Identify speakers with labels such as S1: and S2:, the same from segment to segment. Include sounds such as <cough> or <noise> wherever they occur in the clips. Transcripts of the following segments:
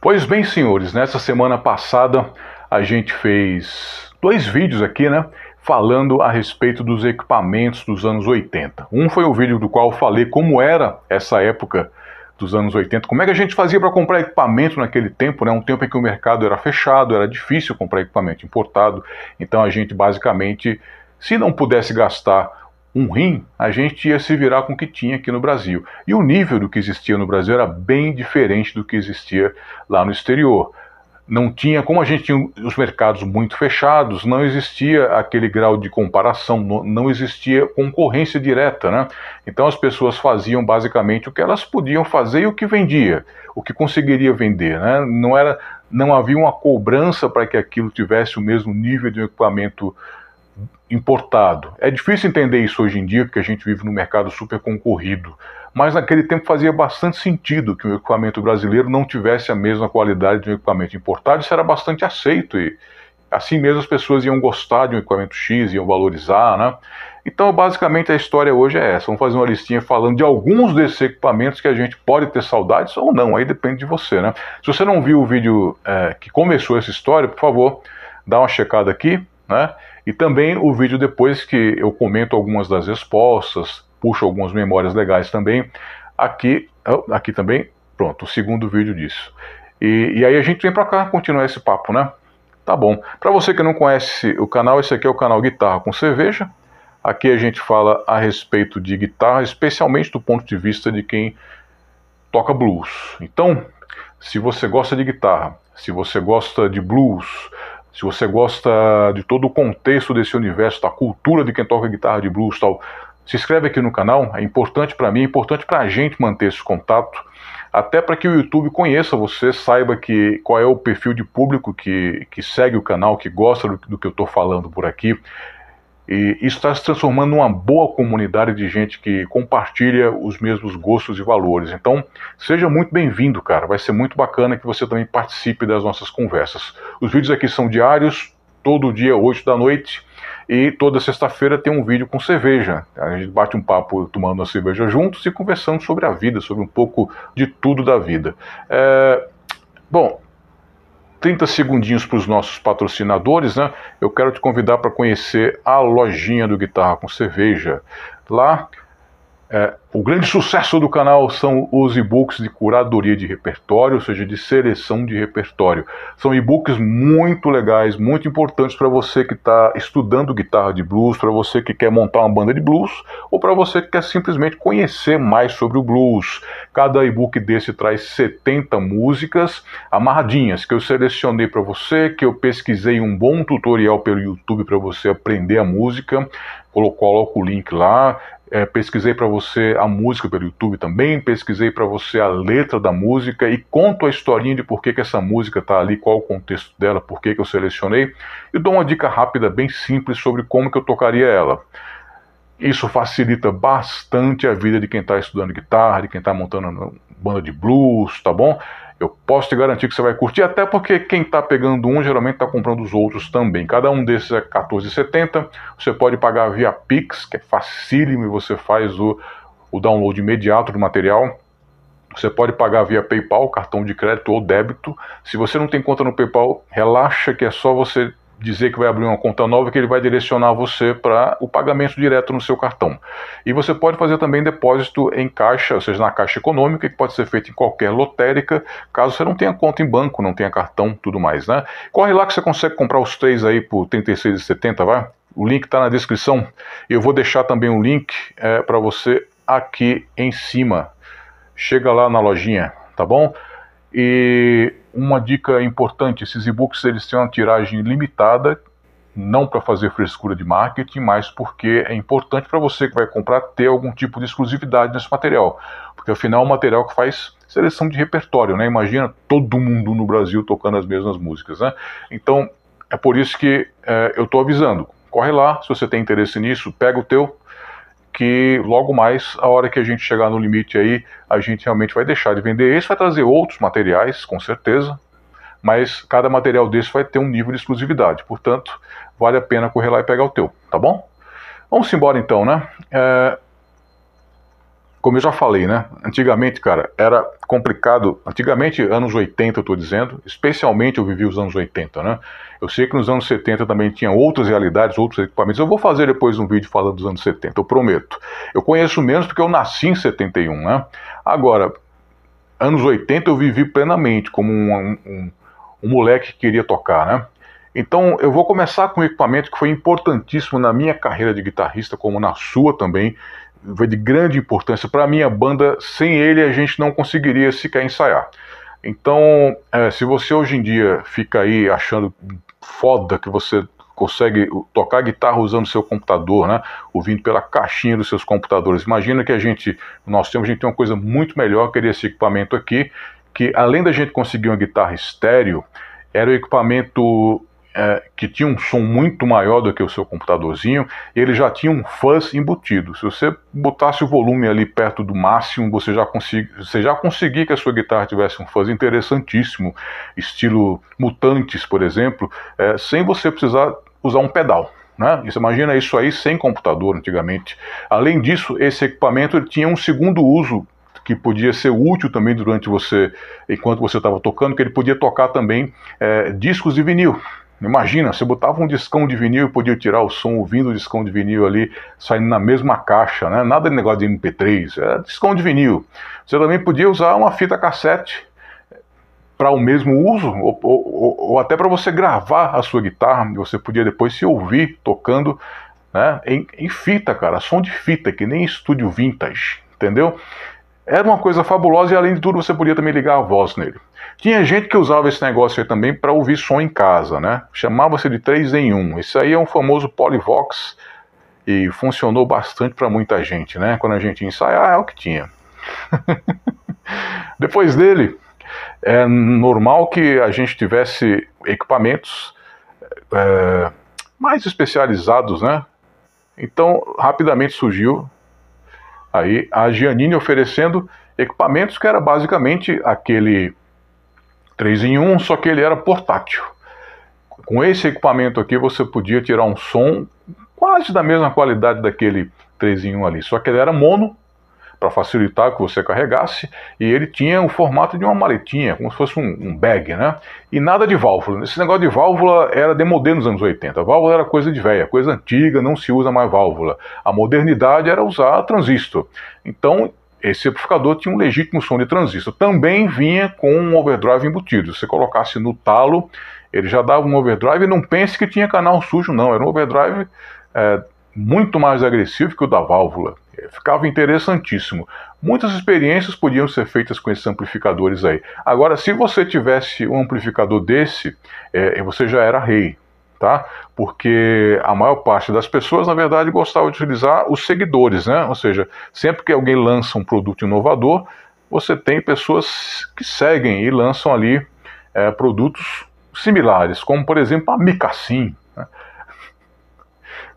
S1: Pois bem, senhores, nessa semana passada a gente fez dois vídeos aqui, né? Falando a respeito dos equipamentos dos anos 80. Um foi o vídeo do qual eu falei como era essa época dos anos 80, como é que a gente fazia para comprar equipamento naquele tempo, né? Um tempo em que o mercado era fechado, era difícil comprar equipamento importado, então a gente basicamente, se não pudesse gastar um rim, a gente ia se virar com o que tinha aqui no Brasil. E o nível do que existia no Brasil era bem diferente do que existia lá no exterior. Não tinha, como a gente tinha os mercados muito fechados, não existia aquele grau de comparação, não existia concorrência direta, né? Então as pessoas faziam basicamente o que elas podiam fazer e o que vendia, o que conseguiria vender, né? Não era, não havia uma cobrança para que aquilo tivesse o mesmo nível de equipamento importado. É difícil entender isso hoje em dia, porque a gente vive num mercado super concorrido. Mas naquele tempo fazia bastante sentido que o equipamento brasileiro não tivesse a mesma qualidade de um equipamento importado, isso era bastante aceito. E assim mesmo as pessoas iam gostar de um equipamento X, iam valorizar, né? Então, basicamente, a história hoje é essa. Vamos fazer uma listinha falando de alguns desses equipamentos que a gente pode ter saudades ou não, aí depende de você, né? Se você não viu o vídeo é, que começou essa história, por favor, dá uma checada aqui, né? E também o vídeo depois que eu comento algumas das respostas, puxo algumas memórias legais também. Aqui, ah, aqui também, pronto, o segundo vídeo disso. E, e aí a gente vem para cá continuar esse papo, né? Tá bom. Para você que não conhece o canal, esse aqui é o canal Guitarra com Cerveja. Aqui a gente fala a respeito de guitarra, especialmente do ponto de vista de quem toca blues. Então, se você gosta de guitarra, se você gosta de blues, se você gosta de todo o contexto desse universo, da cultura de quem toca guitarra de blues tal, se inscreve aqui no canal, é importante para mim, é importante para a gente manter esse contato, até para que o YouTube conheça você, saiba que qual é o perfil de público que, que segue o canal, que gosta do, do que eu estou falando por aqui. E isso está se transformando numa boa comunidade de gente que compartilha os mesmos gostos e valores. Então, seja muito bem-vindo, cara. Vai ser muito bacana que você também participe das nossas conversas. Os vídeos aqui são diários, todo dia, 8 da noite. E toda sexta-feira tem um vídeo com cerveja. A gente bate um papo tomando uma cerveja juntos e conversando sobre a vida, sobre um pouco de tudo da vida. É... Bom, 30 segundinhos para os nossos patrocinadores, né? Eu quero te convidar para conhecer a lojinha do Guitarra com Cerveja. Lá é, o grande sucesso do canal são os e-books de curadoria de repertório, ou seja, de seleção de repertório. São e-books muito legais, muito importantes para você que está estudando guitarra de blues, para você que quer montar uma banda de blues, ou para você que quer simplesmente conhecer mais sobre o blues. Cada e-book desse traz 70 músicas amarradinhas que eu selecionei para você, que eu pesquisei um bom tutorial pelo YouTube para você aprender a música. coloco o link lá, é, pesquisei para você a música pelo YouTube também, pesquisei para você a letra da música e conto a historinha de por que, que essa música está ali, qual o contexto dela, por que, que eu selecionei, e dou uma dica rápida, bem simples, sobre como que eu tocaria ela. Isso facilita bastante a vida de quem está estudando guitarra, de quem está montando banda de blues, tá bom? Eu posso te garantir que você vai curtir, até porque quem está pegando um geralmente está comprando os outros também. Cada um desses é R$14,70. Você pode pagar via Pix, que é facílimo e você faz o, o download imediato do material. Você pode pagar via PayPal, cartão de crédito ou débito. Se você não tem conta no PayPal, relaxa que é só você dizer que vai abrir uma conta nova que ele vai direcionar você para o pagamento direto no seu cartão. E você pode fazer também depósito em caixa, ou seja, na caixa econômica, que pode ser feito em qualquer lotérica, caso você não tenha conta em banco, não tenha cartão, tudo mais, né? Corre lá que você consegue comprar os três aí por R$ 36,70, vai? O link está na descrição. Eu vou deixar também um link é, para você aqui em cima. Chega lá na lojinha, tá bom? E uma dica importante, esses e-books eles têm uma tiragem limitada, não para fazer frescura de marketing, mas porque é importante para você que vai comprar ter algum tipo de exclusividade nesse material, porque afinal é um material que faz seleção de repertório, né? Imagina todo mundo no Brasil tocando as mesmas músicas, né? Então é por isso que é, eu estou avisando. Corre lá, se você tem interesse nisso, pega o teu, que logo mais, a hora que a gente chegar no limite aí, a gente realmente vai deixar de vender esse, vai trazer outros materiais, com certeza, mas cada material desse vai ter um nível de exclusividade, portanto, vale a pena correr lá e pegar o teu, tá bom? Vamos embora então, né? É, como eu já falei, né? Antigamente, cara, era complicado. Antigamente, anos 80, eu tô dizendo, especialmente eu vivi os anos 80, né? Eu sei que nos anos 70 também tinha outras realidades, outros equipamentos. Eu vou fazer depois um vídeo falando dos anos 70, eu prometo. Eu conheço menos porque eu nasci em 71, né? Agora, anos 80 eu vivi plenamente, como um, um, um moleque que queria tocar, né? Então eu vou começar com um equipamento que foi importantíssimo na minha carreira de guitarrista, como na sua também, foi de grande importância para a minha banda. Sem ele, a gente não conseguiria sequer ensaiar. Então, é, se você hoje em dia fica aí achando foda que você consegue tocar guitarra usando seu computador, né? Ouvindo pela caixinha dos seus computadores. Imagina que a gente, no nosso tempo, a gente tem uma coisa muito melhor que esse equipamento aqui, que além da gente conseguir uma guitarra estéreo, era o equipamento é, que tinha um som muito maior do que o seu computadorzinho, ele já tinha um fuzz embutido. Se você botasse o volume ali perto do máximo, você já, consegui, você já conseguia que a sua guitarra tivesse um fuzz interessantíssimo, estilo Mutantes, por exemplo, é, sem você precisar usar um pedal. Né? Você imagina isso aí sem computador antigamente. Além disso, esse equipamento ele tinha um segundo uso que podia ser útil também durante você, enquanto você estava tocando, que ele podia tocar também é, discos de vinil. Imagina, você botava um discão de vinil e podia tirar o som ouvindo o discão de vinil ali, saindo na mesma caixa, né? Nada de negócio de MP3, era é discão de vinil. Você também podia usar uma fita cassete para o mesmo uso, ou, ou, ou até para você gravar a sua guitarra, você podia depois se ouvir tocando né? em, em fita, cara, som de fita, que nem estúdio vintage, entendeu? Era uma coisa fabulosa e além de tudo você podia também ligar a voz nele. Tinha gente que usava esse negócio aí também para ouvir som em casa, né? Chamava-se de 3 em 1. Isso aí é um famoso Polyvox e funcionou bastante para muita gente, né? Quando a gente ensaiava é o que tinha. <laughs> Depois dele, é normal que a gente tivesse equipamentos é, mais especializados, né? Então, rapidamente surgiu Aí a Giannini oferecendo equipamentos que era basicamente aquele 3 em 1, só que ele era portátil. Com esse equipamento aqui você podia tirar um som quase da mesma qualidade daquele 3 em 1 ali, só que ele era mono para facilitar que você carregasse, e ele tinha o formato de uma maletinha, como se fosse um, um, bag, né? E nada de válvula. Esse negócio de válvula era demodê nos anos 80. A válvula era coisa de velha, coisa antiga, não se usa mais válvula. A modernidade era usar transistor. Então, esse amplificador tinha um legítimo som de transistor. Também vinha com um overdrive embutido. Se você colocasse no talo, ele já dava um overdrive. Não pense que tinha canal sujo, não. Era um overdrive é, muito mais agressivo que o da válvula ficava interessantíssimo. Muitas experiências podiam ser feitas com esses amplificadores aí. Agora, se você tivesse um amplificador desse, é, você já era rei, tá? Porque a maior parte das pessoas, na verdade, gostava de utilizar os seguidores, né? Ou seja, sempre que alguém lança um produto inovador, você tem pessoas que seguem e lançam ali é, produtos similares, como por exemplo a Micassim,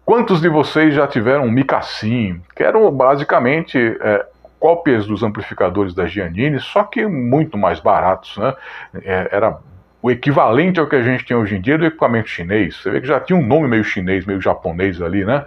S1: Quantos de vocês já tiveram um Micassim, que eram basicamente é, cópias dos amplificadores da Giannini, só que muito mais baratos, né? É, era o equivalente ao que a gente tem hoje em dia do equipamento chinês. Você vê que já tinha um nome meio chinês, meio japonês ali, né?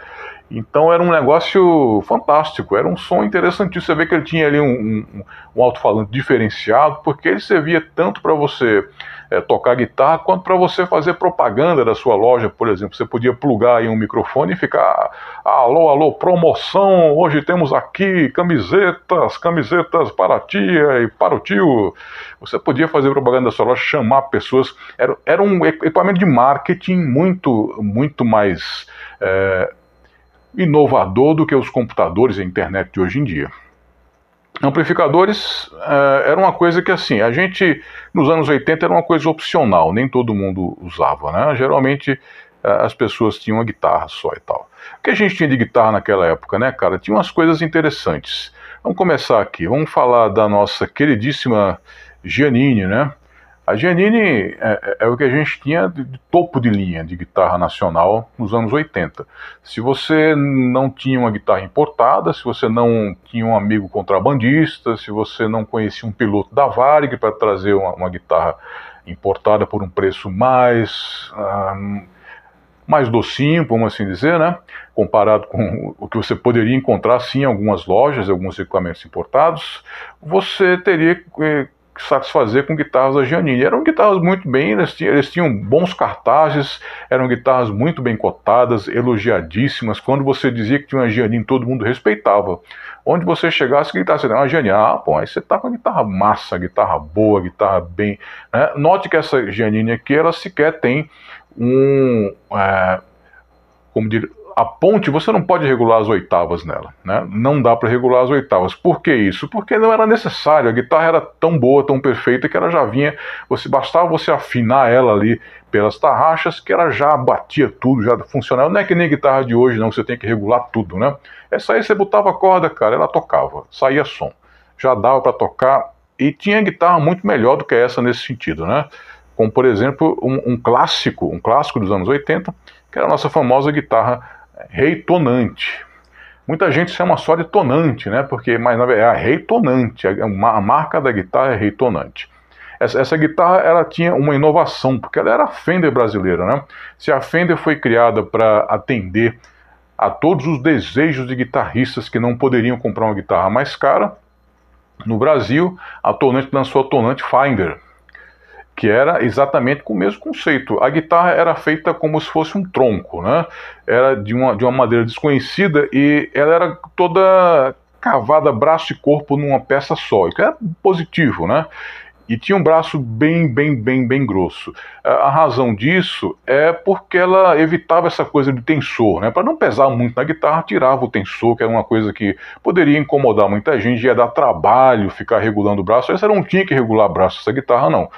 S1: Então era um negócio fantástico, era um som interessantíssimo. Você vê que ele tinha ali um, um, um alto-falante diferenciado, porque ele servia tanto para você é, tocar guitarra quanto para você fazer propaganda da sua loja, por exemplo. Você podia plugar aí um microfone e ficar: ah, alô, alô, promoção, hoje temos aqui camisetas, camisetas para a tia e para o tio. Você podia fazer propaganda da sua loja, chamar pessoas. Era, era um equipamento de marketing muito, muito mais. É, inovador do que os computadores e a internet de hoje em dia. Amplificadores uh, era uma coisa que, assim, a gente, nos anos 80, era uma coisa opcional, nem todo mundo usava, né? Geralmente uh, as pessoas tinham uma guitarra só e tal. O que a gente tinha de guitarra naquela época, né, cara? Tinha umas coisas interessantes. Vamos começar aqui, vamos falar da nossa queridíssima Giannini, né? A Giannini é, é, é, o que a gente tinha de, de, topo de linha de guitarra nacional nos anos 80. Se você não tinha uma guitarra importada, se você não tinha um amigo contrabandista, se você não conhecia um piloto da Varig para trazer uma, uma, guitarra importada por um preço mais. Ah, mais docinho, vamos assim dizer, né? Comparado com o que você poderia encontrar sim em algumas lojas, alguns equipamentos importados, você teria satisfazer com guitarras da Giannini. Eram guitarras muito bem, eles tinham, eles tinham, bons cartazes, eram guitarras muito bem cotadas, elogiadíssimas. Quando você dizia que tinha uma Giannini, todo mundo respeitava. Onde você chegasse, gritasse, você uma ah, Giannini. Ah, pô, aí você tá com uma guitarra massa, guitarra boa, guitarra bem... Né? Note que essa Giannini aqui, ela sequer tem um... É, como diria a ponte você não pode regular as oitavas nela, né? Não dá para regular as oitavas. Por que isso? Porque não era necessário. A guitarra era tão boa, tão perfeita que ela já vinha, você bastava você afinar ela ali pelas tarraxas que ela já batia tudo, já funcionava. Não é que nem guitarra de hoje não, que você tem que regular tudo, né? Essa é aí você botava a corda, cara, ela tocava, saía som. Já dava para tocar e tinha guitarra muito melhor do que essa nesse sentido, né? Como por exemplo, um, um clássico, um clássico dos anos 80, que era a nossa famosa guitarra rei tonante. Muita gente chama só de tonante, né? Porque, mas na verdade, é a rei tonante, é a marca da guitarra é rei tonante. Essa, essa, guitarra ela tinha uma inovação, porque ela era a Fender brasileira, né? Se a Fender foi criada para atender a todos os desejos de guitarristas que não poderiam comprar uma guitarra mais cara, no Brasil, a Tonante lançou a Tonante Finder, que era exatamente com o mesmo conceito. A guitarra era feita como se fosse um tronco, né? Era de uma, de uma madeira desconhecida e ela era toda cavada braço e corpo numa peça só, que era é positivo, né? E tinha um braço bem, bem, bem, bem grosso. A razão disso é porque ela evitava essa coisa de tensor, né? Para não pesar muito na guitarra, tirava o tensor, que era uma coisa que poderia incomodar muita gente, ia dar trabalho ficar regulando o braço. Essa não tinha que regular o braço, essa guitarra não.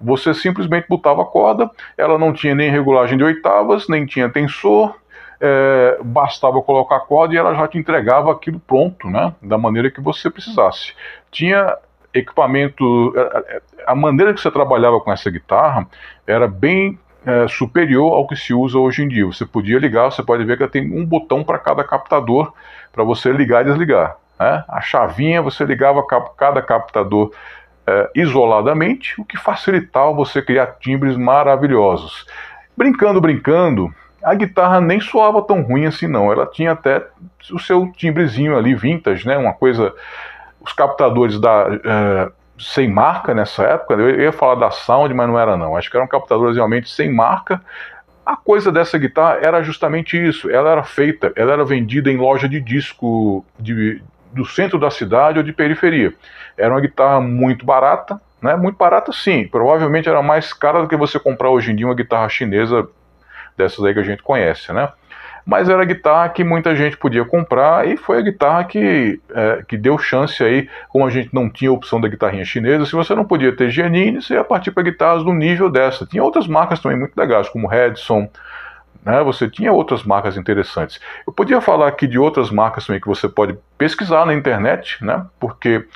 S1: Você simplesmente botava a corda, ela não tinha nem regulagem de oitavas, nem tinha tensor, é, bastava colocar a corda e ela já te entregava aquilo pronto, né? Da maneira que você precisasse. Tinha equipamento. É, é, a maneira que você trabalhava com essa guitarra era bem é, superior ao que se usa hoje em dia. Você podia ligar, você pode ver que tem um botão para cada captador para você ligar e desligar. Né? A chavinha você ligava cada captador é, isoladamente, o que facilitava você criar timbres maravilhosos. Brincando, brincando, a guitarra nem soava tão ruim assim não, ela tinha até o seu timbrezinho ali vintage, né? Uma coisa, os captadores da é, sem marca nessa época, né? eu ia falar da Sound, mas não era não. Acho que eram captadores realmente sem marca, a coisa dessa guitarra era justamente isso. Ela era feita, ela era vendida em loja de disco de, do centro da cidade ou de periferia. Era uma guitarra muito barata, né? Muito barata sim, provavelmente era mais cara do que você comprar hoje em dia uma guitarra chinesa dessas aí que a gente conhece, né? Mas era a guitarra que muita gente podia comprar e foi a guitarra que, é, que deu chance aí, como a gente não tinha opção da guitarrinha chinesa, se você não podia ter Giannini, você ia partir para guitarras do nível dessa. Tinha outras marcas também muito legais, como Redson, né? Você tinha outras marcas interessantes. Eu podia falar aqui de outras marcas também que você pode pesquisar na internet, né? porque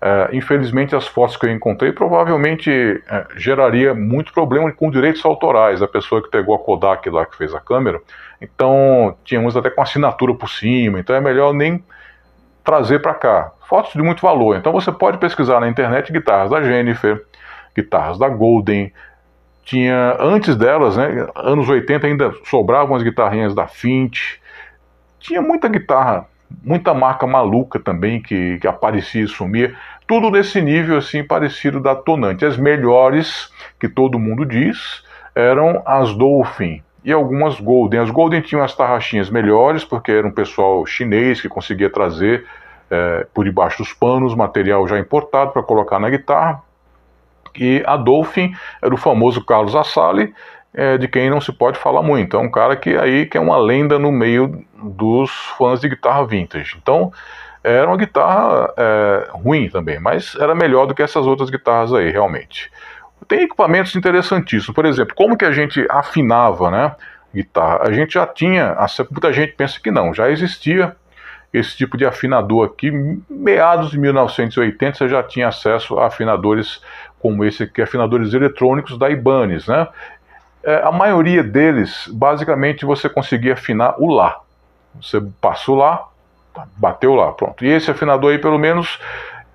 S1: é, infelizmente, as fotos que eu encontrei provavelmente é, geraria muito problema com direitos autorais da pessoa que pegou a Kodak lá que fez a câmera. Então, tínhamos até com assinatura por cima, então é melhor nem trazer para cá. Fotos de muito valor. Então, você pode pesquisar na internet guitarras da Jennifer, guitarras da Golden, tinha antes delas, né, anos 80 ainda sobravam as guitarrinhas da Fint. Tinha muita guitarra, muita marca maluca também que, que aparecia e sumia, tudo nesse nível assim parecido da Tonante. As melhores, que todo mundo diz, eram as Dolphin e algumas Golden. As Golden tinham as tarraxinhas melhores, porque era um pessoal chinês que conseguia trazer é, por debaixo dos panos material já importado para colocar na guitarra e Adolfin era o famoso Carlos Assale, é, de quem não se pode falar muito. É um cara que aí que é uma lenda no meio dos fãs de guitarra vintage. Então, era uma guitarra é, ruim também, mas era melhor do que essas outras guitarras aí, realmente. Tem equipamentos interessantíssimos. Por exemplo, como que a gente afinava, né? Guitarra. A gente já tinha, assim, muita gente pensa que não, já existia esse tipo de afinador aqui. Meados de 1980 você já tinha acesso a afinadores como esse aqui, afinadores eletrônicos da Ibanez, né? É, a maioria deles, basicamente, você conseguia afinar o Lá. Você passou lá, tá, bateu lá, pronto. E esse afinador aí, pelo menos,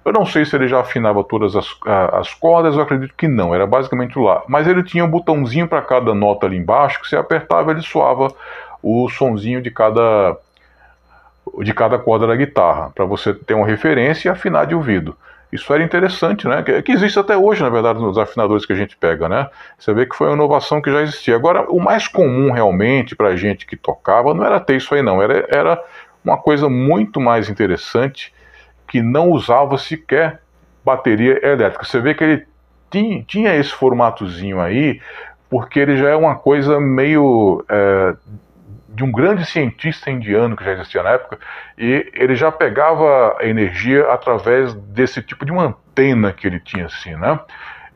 S1: eu não sei se ele já afinava todas as, as cordas, eu acredito que não, era basicamente o Lá. Mas ele tinha um botãozinho para cada nota ali embaixo, que você apertava ele soava o sonzinho de cada de cada corda da guitarra, para você ter uma referência e afinar de ouvido. Isso era interessante, né? Que, que, existe até hoje, na verdade, nos afinadores que a gente pega, né? Você vê que foi uma inovação que já existia. Agora, o mais comum realmente para a gente que tocava não era ter isso aí, não. Era, era uma coisa muito mais interessante que não usava sequer bateria elétrica. Você vê que ele tinha, tinha esse formatozinho aí, porque ele já é uma coisa meio é, de um grande cientista indiano que já existia na época, e ele já pegava a energia através desse tipo de uma antena que ele tinha assim, né?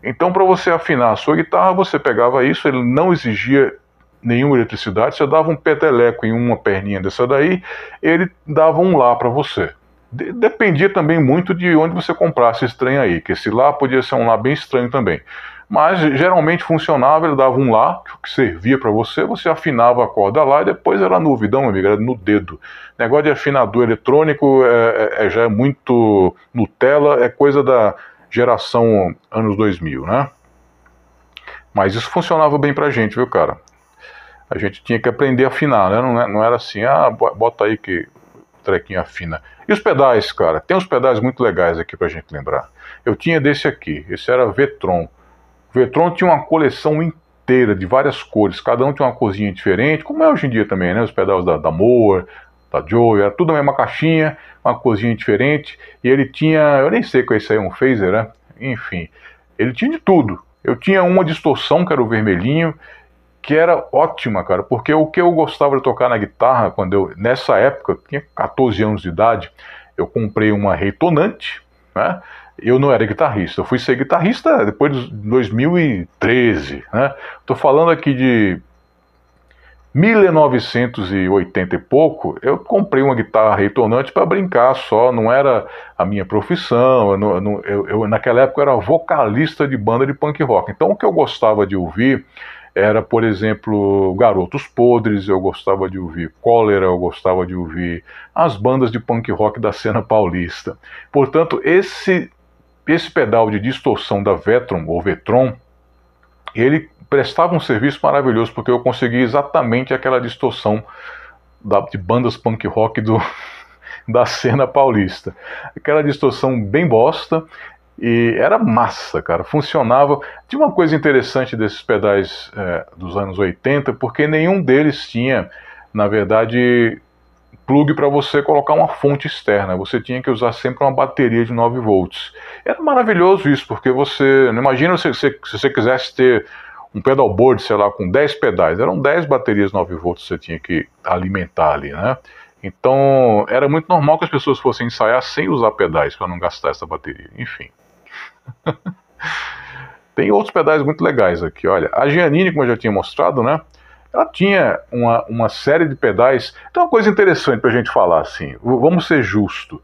S1: Então, para você afinar a sua guitarra, você pegava isso, ele não exigia nenhuma eletricidade, você dava um peteleco em uma perninha dessa daí, ele dava um lá para você. Dependia também muito de onde você comprasse esse trem aí, que esse lá podia ser um lá bem estranho também mas geralmente funcionava, ele dava um lá, que servia para você, você afinava a corda lá e depois era novidão, meu amigo, era no dedo. Negócio de afinador eletrônico é, é, é já é muito Nutella, é coisa da geração anos 2000, né? Mas isso funcionava bem pra gente, viu, cara? A gente tinha que aprender a afinar, né? Não, é, não era assim, ah, bota aí que trequinho afina. E os pedais, cara? Tem uns pedais muito legais aqui pra gente lembrar. Eu tinha desse aqui, esse era Vetron. Vetron tinha uma coleção inteira de várias cores, cada um tinha uma cozinha diferente, como é hoje em dia também, né? Os pedais da, da Moore, da Joey, era tudo a mesma caixinha, uma cozinha diferente, e ele tinha, eu nem sei qual é isso aí, um phaser, né? Enfim, ele tinha de tudo. Eu tinha uma distorção, que era o vermelhinho, que era ótima, cara, porque o que eu gostava de tocar na guitarra, quando eu, nessa época, eu tinha 14 anos de idade, eu comprei uma retonante, né? eu não era guitarrista. Eu fui ser guitarrista depois de 2013, né? Tô falando aqui de 1980 e pouco, eu comprei uma guitarra retornante para brincar só, não era a minha profissão, eu, não, eu, eu, naquela época eu era vocalista de banda de punk rock. Então o que eu gostava de ouvir era, por exemplo, Garotos Podres, eu gostava de ouvir Cólera, eu gostava de ouvir as bandas de punk rock da cena paulista. Portanto, esse esse pedal de distorção da Vetron ou Vetron, ele prestava um serviço maravilhoso porque eu conseguia exatamente aquela distorção da, de bandas punk rock do, <laughs> da cena paulista. Aquela distorção bem bosta e era massa, cara. Funcionava. Tinha uma coisa interessante desses pedais é, dos anos 80, porque nenhum deles tinha, na verdade, plug para você colocar uma fonte externa. Você tinha que usar sempre uma bateria de 9 volts. Era maravilhoso isso, porque você. Imagina se, se, se você quisesse ter um pedalboard, sei lá, com 10 pedais. Eram 10 baterias 9 volts que você tinha que alimentar ali, né? Então era muito normal que as pessoas fossem ensaiar sem usar pedais para não gastar essa bateria. Enfim. <laughs> Tem outros pedais muito legais aqui, olha. A Giannini, como eu já tinha mostrado, né? ela tinha uma, uma série de pedais. Então, uma coisa interessante para a gente falar assim, vamos ser justo,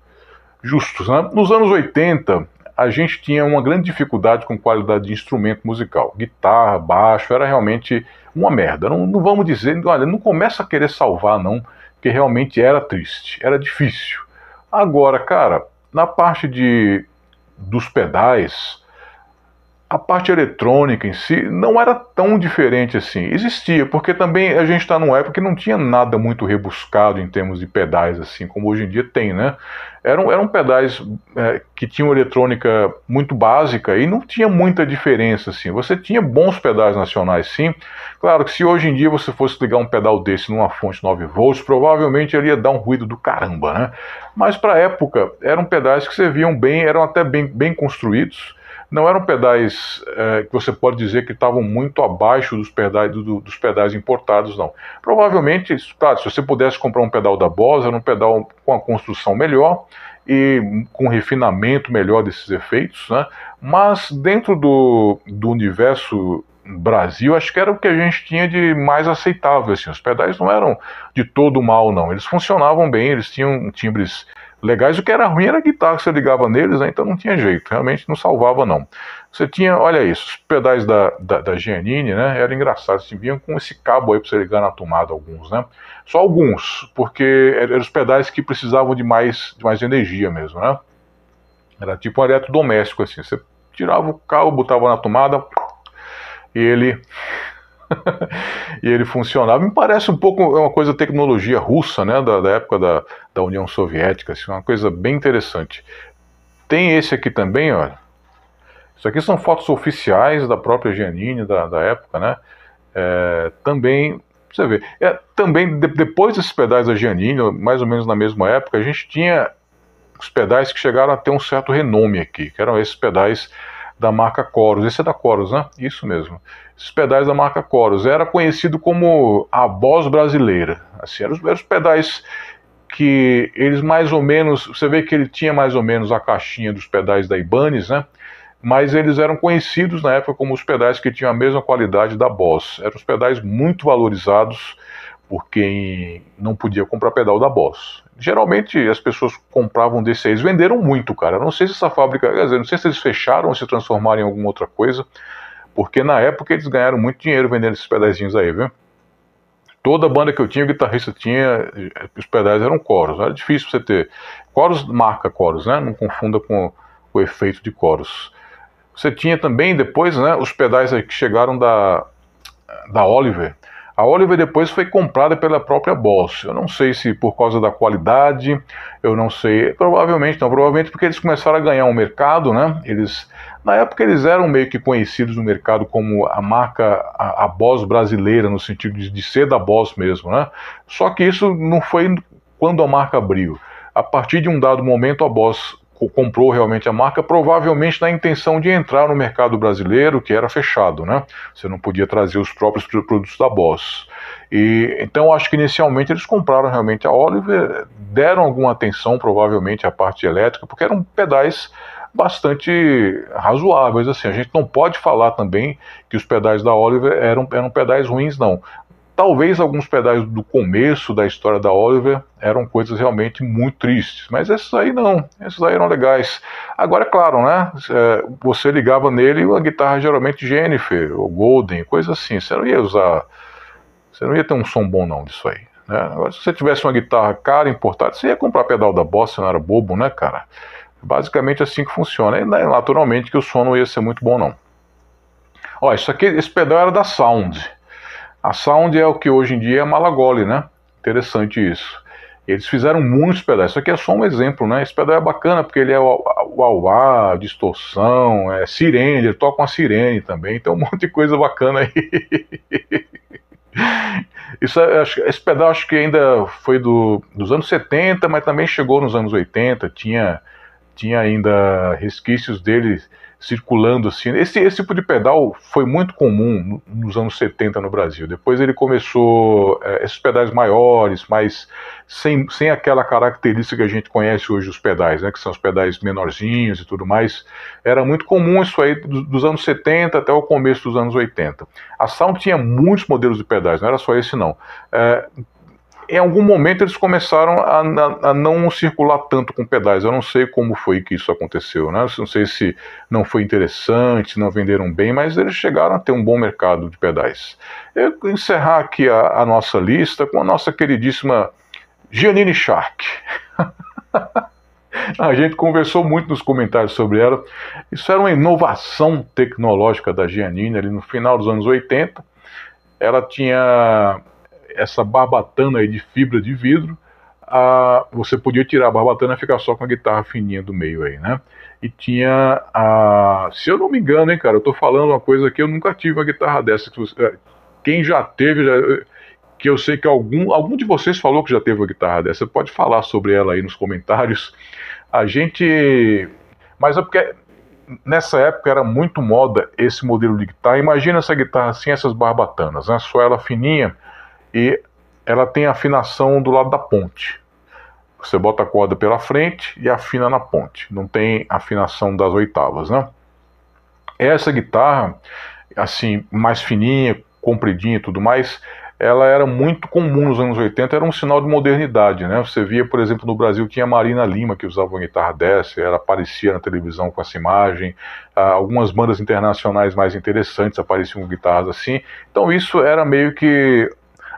S1: justos. Né? Nos anos 80, a gente tinha uma grande dificuldade com qualidade de instrumento musical. Guitarra, baixo, era realmente uma merda. Não, não vamos dizer, olha, não começa a querer salvar, não, porque realmente era triste, era difícil. Agora, cara, na parte de dos pedais, a parte eletrônica em si não era tão diferente assim. Existia, porque também a gente está numa época que não tinha nada muito rebuscado em termos de pedais, assim, como hoje em dia tem, né? Eram, eram pedais é, que tinham eletrônica muito básica e não tinha muita diferença, assim. Você tinha bons pedais nacionais, sim. Claro que se hoje em dia você fosse ligar um pedal desse numa fonte 9 volts, provavelmente ele ia dar um ruído do caramba, né? Mas para a época, eram pedais que serviam bem, eram até bem, bem construídos não eram pedais é, que você pode dizer que estavam muito abaixo dos pedais, do, dos pedais importados, não. Provavelmente, claro, se você pudesse comprar um pedal da Bose, era um pedal com a construção melhor e com refinamento melhor desses efeitos, né? mas dentro do, do universo Brasil, acho que era o que a gente tinha de mais aceitável. Assim. Os pedais não eram de todo mal, não. Eles funcionavam bem, eles tinham timbres legais. O que era ruim era a guitarra que você ligava neles, né? então não tinha jeito, realmente não salvava não. Você tinha, olha isso, os pedais da, da, da Giannini, né, era engraçado, se assim, vinham com esse cabo aí para você ligar na tomada alguns, né? Só alguns, porque eram os pedais que precisavam de mais, de mais energia mesmo, né? Era tipo um eletrodoméstico assim, você tirava o cabo, botava na tomada e ele <laughs> e ele funcionava. Me parece um pouco é uma coisa tecnologia russa, né, da, da época da, da União Soviética, assim, uma coisa bem interessante. Tem esse aqui também, olha. Isso aqui são fotos oficiais da própria Giannini, da, da época, né? É, também, você vê, é, também de, depois desses pedais da Giannini, mais ou menos na mesma época, a gente tinha os pedais que chegaram a ter um certo renome aqui, que eram esses pedais da marca Coros. Esse é da Coros, né? Isso mesmo. Esses pedais da marca Coros. Era conhecido como a Boss brasileira. Assim, eram os, eram os pedais que eles mais ou menos. Você vê que ele tinha mais ou menos a caixinha dos pedais da Ibanez, né? Mas eles eram conhecidos na época como os pedais que tinham a mesma qualidade da Boss. Eram os pedais muito valorizados por quem não podia comprar pedal da Boss. Geralmente as pessoas compravam aí, eles venderam muito, cara. Não sei se essa fábrica, quer dizer, não sei se eles fecharam ou se transformaram em alguma outra coisa, porque na época eles ganharam muito dinheiro vendendo esses pedazinhos aí, viu? Toda banda que eu tinha, o guitarrista tinha, eh, os pedais eram coros. Era difícil você ter. Coros marca coros, né? Não confunda com o efeito de coros. Você tinha também depois, né, os pedais que chegaram da da Oliver, a Oliver depois foi comprada pela própria Boss. Eu não sei se por causa da qualidade, eu não sei. Provavelmente não, provavelmente porque eles começaram a ganhar um mercado, né? Eles na época eles eram meio que conhecidos no mercado como a marca a, a Boss brasileira no sentido de, de ser da Boss mesmo, né? Só que isso não foi quando a marca abriu. A partir de um dado momento a Boss comprou realmente a marca, provavelmente na intenção de entrar no mercado brasileiro, que era fechado, né? Você não podia trazer os próprios produtos da Boss. E, então, acho que inicialmente eles compraram realmente a Oliver, deram alguma atenção, provavelmente, à parte elétrica, porque eram pedais bastante razoáveis. Assim, a gente não pode falar também que os pedais da Oliver eram, eram pedais ruins, não. Talvez alguns pedais do começo da história da Oliver eram coisas realmente muito tristes, mas esses aí não, esses aí eram legais. Agora, é claro, né? É, você ligava nele a guitarra geralmente Jennifer ou Golden, coisa assim. Você não ia usar, você não ia ter um som bom não disso aí. Né? Agora, se você tivesse uma guitarra cara importada, você ia comprar pedal da Boss, você não era bobo, né, cara? É basicamente assim que funciona. E né, naturalmente que o som não ia ser muito bom não. Ó, isso aqui, esse pedal era da Sound. A Sound é o que hoje em dia é Malagoli, né? Interessante isso. Eles fizeram muitos pedais. Isso aqui é só um exemplo, né? Esse pedal é bacana porque ele é uauá, distorção, é sirene, ele toca uma sirene também. Então um <laughs> monte de coisa bacana aí. <laughs> Isso, é, esse pedal acho que ainda foi do, dos anos 70, mas também chegou nos anos 80. Tinha, tinha ainda resquícios dele circulando assim. Esse, esse tipo de pedal foi muito comum nos anos 70 no Brasil. Depois ele começou é, esses pedais maiores, mas sem, sem aquela característica que a gente conhece hoje os pedais, né, que são os pedais menorzinhos e tudo mais. Era muito comum isso aí dos, dos anos 70 até o começo dos anos 80. A Sound tinha muitos modelos de pedais, não era só esse não. É, em algum momento eles começaram a, a, a, não circular tanto com pedais. Eu não sei como foi que isso aconteceu, né? Não sei se não foi interessante, não venderam bem, mas eles chegaram a ter um bom mercado de pedais. Eu vou encerrar aqui a, a nossa lista com a nossa queridíssima Giannini Shark. <laughs> a gente conversou muito nos comentários sobre ela. Isso era uma inovação tecnológica da Giannini ali no final dos anos 80. Ela tinha essa barbatana aí de fibra de vidro, a, você podia tirar a barbatana e ficar só com a guitarra fininha do meio aí, né? E tinha a. Se eu não me engano, hein, cara, eu tô falando uma coisa que eu nunca tive uma guitarra dessa. Que você, quem já teve, já, que eu sei que algum, algum de vocês falou que já teve uma guitarra dessa. Pode falar sobre ela aí nos comentários. A gente. Mas é porque nessa época era muito moda esse modelo de guitarra. Imagina essa guitarra assim, essas barbatanas, né? Só ela fininha e ela tem afinação do lado da ponte. Você bota a corda pela frente e afina na ponte. Não tem afinação das oitavas, né? Essa guitarra, assim, mais fininha, compridinha e tudo mais, ela era muito comum nos anos 80, era um sinal de modernidade, né? Você via, por exemplo, no Brasil tinha a Marina Lima que usava uma guitarra dessa, ela aparecia na televisão com essa imagem, ah, algumas bandas internacionais mais interessantes apareciam com guitarras assim. Então isso era meio que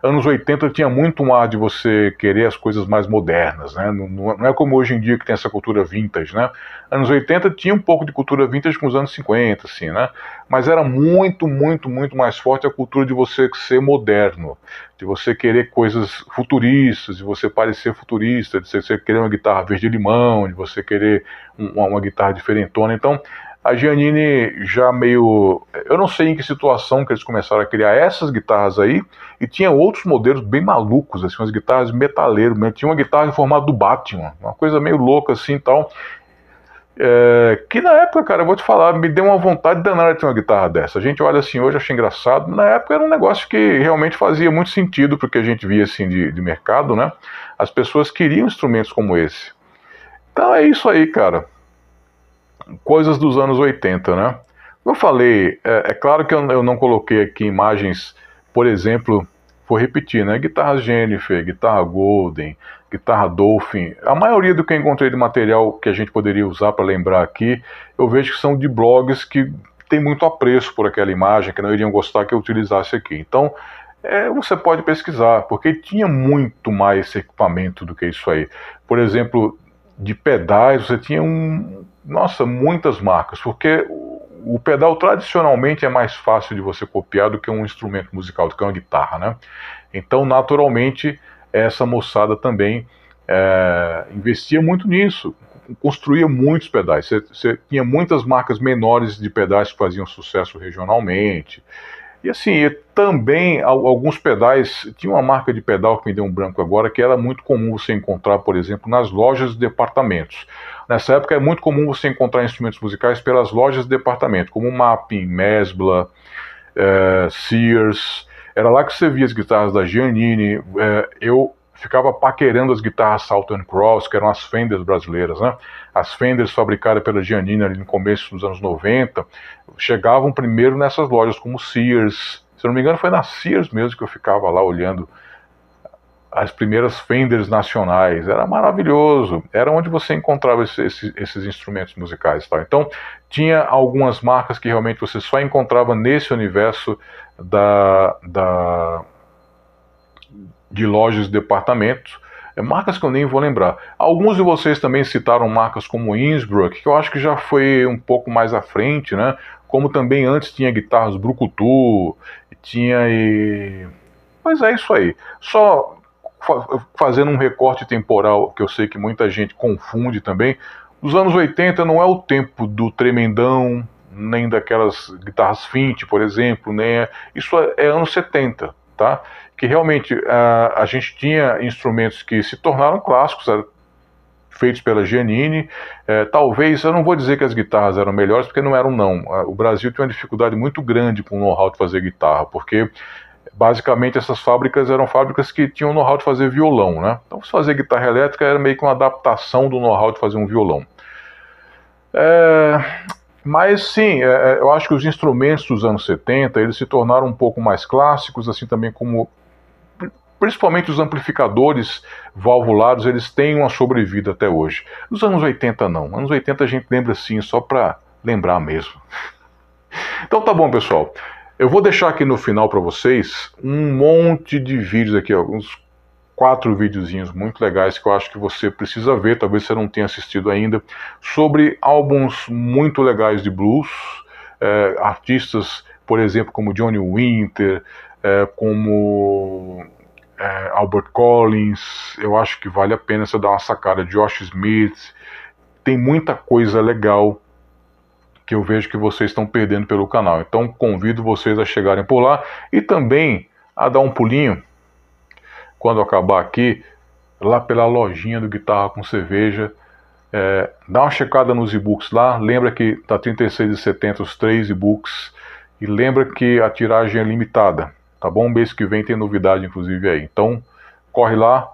S1: anos 80 tinha muito um ar de você querer as coisas mais modernas, né? Não, não, é como hoje em dia que tem essa cultura vintage, né? Anos 80 tinha um pouco de cultura vintage com os anos 50, assim, né? Mas era muito, muito, muito mais forte a cultura de você ser moderno, de você querer coisas futuristas, de você parecer futurista, de você querer uma guitarra verde-limão, de você querer uma, uma guitarra diferentona. Então, a Giannini já meio. Eu não sei em que situação que eles começaram a criar essas guitarras aí, e tinha outros modelos bem malucos, assim, umas guitarras metaleiro Tinha uma guitarra em formato do Batman, uma coisa meio louca assim e tal. É, que na época, cara, eu vou te falar, me deu uma vontade danada de ter uma guitarra dessa. A gente olha assim hoje, achei engraçado. Na época era um negócio que realmente fazia muito sentido porque a gente via assim de, de mercado, né? As pessoas queriam instrumentos como esse. Então é isso aí, cara coisas dos anos 80, né? Eu falei, é, é claro que eu, eu, não coloquei aqui imagens, por exemplo, vou repetir, né? Guitarra Jennifer, guitarra Golden, guitarra Dolphin. A maioria do que eu encontrei de material que a gente poderia usar para lembrar aqui, eu vejo que são de blogs que tem muito apreço por aquela imagem, que não iriam gostar que eu utilizasse aqui. Então, é, você pode pesquisar, porque tinha muito mais equipamento do que isso aí. Por exemplo, de pedais, você tinha um nossa, muitas marcas, porque o pedal tradicionalmente é mais fácil de você copiar do que um instrumento musical, do que uma guitarra, né? Então, naturalmente, essa moçada também é, investia muito nisso, construía muitos pedais. Você, você tinha muitas marcas menores de pedais que faziam sucesso regionalmente. E assim, também alguns pedais, tinha uma marca de pedal que me deu um branco agora, que era muito comum você encontrar, por exemplo, nas lojas de departamentos. Nessa época é muito comum você encontrar instrumentos musicais pelas lojas de departamento, como Mappin, Mesbla, é, Sears. Era lá que você via as guitarras da Giannini. É, eu ficava paquerando as guitarras and Cross, que eram as Fenders brasileiras, né? As Fenders fabricadas pela Giannini ali no começo dos anos 90 chegavam primeiro nessas lojas como Sears. Se eu não me engano, foi na Sears mesmo que eu ficava lá olhando as primeiras Fenders nacionais. Era maravilhoso. Era onde você encontrava esses, esses instrumentos musicais. Tá? Então, tinha algumas marcas que realmente você só encontrava nesse universo da, da de lojas e departamentos. É, marcas que eu nem vou lembrar. Alguns de vocês também citaram marcas como Innsbruck, que eu acho que já foi um pouco mais à frente, né? Como também antes tinha guitarras Brucutu, tinha e... Mas é isso aí. Só fazendo um recorte temporal que eu sei que muita gente confunde também, os anos 80 não é o tempo do tremendão, nem daquelas guitarras Fint, por exemplo, né? Isso é, é anos 70, tá? Que realmente a, a gente tinha instrumentos que se tornaram clássicos, feitos pela Giannini. É, talvez, eu não vou dizer que as guitarras eram melhores, porque não eram, não. O Brasil tinha uma dificuldade muito grande com o know-how de fazer guitarra, porque basicamente essas fábricas eram fábricas que tinham know-how de fazer violão, né? Então, fazer guitarra elétrica era meio que uma adaptação do know-how de fazer um violão. É, mas sim, é, é eu acho que os instrumentos dos anos 70 eles se tornaram um pouco mais clássicos, assim também como principalmente os amplificadores valvulados, eles têm uma sobrevida até hoje. Nos anos 80 não. Nos anos 80 a gente lembra assim, só para lembrar mesmo. <laughs> Então tá bom, pessoal. Eu vou deixar aqui no final para vocês um monte de vídeos aqui, alguns quatro videozinhos muito legais que eu acho que você precisa ver, talvez você não tenha assistido ainda, sobre álbuns muito legais de blues, é, artistas, por exemplo, como Johnny Winter, é, como é, Albert Collins, eu acho que vale a pena você dar uma sacada, Josh Smith, tem muita coisa legal que eu vejo que vocês estão perdendo pelo canal. Então convido vocês a chegarem por lá e também a dar um pulinho quando acabar aqui lá pela lojinha do Guitarra com Cerveja. É, dá uma checada nos e-books lá. Lembra que tá 36,70 os três e-books. E lembra que a tiragem é limitada, tá bom? Mês que vem tem novidade, inclusive, aí. Então, corre lá,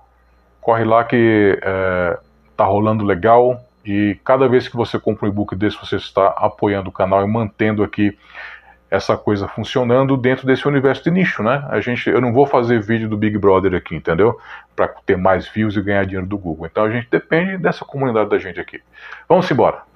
S1: corre lá que é, tá rolando legal. E cada vez que você compra um e-book desse, você está apoiando o canal e mantendo aqui essa coisa funcionando dentro desse universo de nicho, né? A gente, eu não vou fazer vídeo do Big Brother aqui, entendeu? Para ter mais views e ganhar dinheiro do Google. Então a gente depende dessa comunidade da gente aqui. Vamos embora.